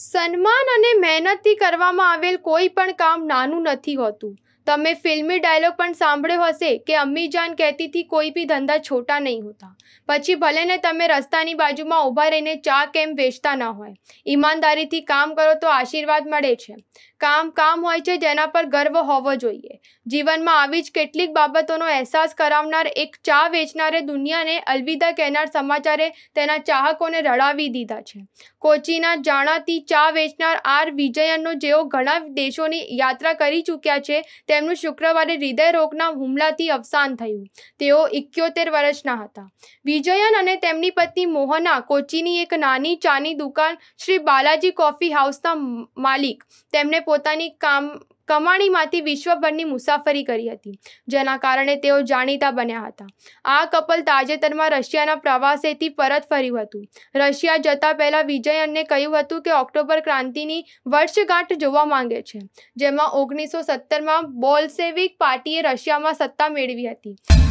સન્માન અને મહેનતથી કરવામાં આવેલ કોઈ પણ કામ નાનું નથી હોતું તમે ફિલ્મી ડાયલોગ પણ સાંભળ્યો હશે કે અમ્મી જાન કહેતી હતી કોઈ બી ધંધા છોટા નહીં હોતા પછી ભલેને તમે રસ્તાની બાજુમાં ઊભા રહીને ચા કેમ વેચતા ન હોય ઈમાનદારીથી કામ કરો તો આશીર્વાદ મળે છે કામ કામ હોય છે જેના પર ગર્વ હોવો જોઈએ જીવનમાં આવી જ કેટલીક બાબતોનો અહેસાસ કરાવનાર એક ચા વેચનારે દુનિયાને અલવિદા કહેનાર સમાચારે તેના ચાહકોને રડાવી દીધા છે કોચીના જાણાતી ચા વેચનાર આર વિજયનનો જેઓ ઘણા દેશોની યાત્રા કરી ચૂક્યા છે તેમનું શુક્રવારે હૃદયરોગના હુમલાથી અવસાન થયું તેઓ ઇક્યોતેર વર્ષના હતા વિજયન અને તેમની પત્ની મોહના કોચીની એક નાની ચાની દુકાન શ્રી બાલાજી કોફી હાઉસના માલિક તેમને પોતાની કામ કમાણીમાંથી વિશ્વભરની મુસાફરી કરી હતી જેના કારણે તેઓ જાણીતા બન્યા હતા આ કપલ તાજેતરમાં રશિયાના પ્રવાસેથી પરત ફર્યું હતું રશિયા જતા પહેલા વિજયનને કહ્યું હતું કે ઓક્ટોબર ક્રાંતિની વર્ષગાંઠ જોવા માંગે છે જેમાં ઓગણીસો સત્તરમાં બોલ્સેવિક પાર્ટીએ રશિયામાં સત્તા મેળવી હતી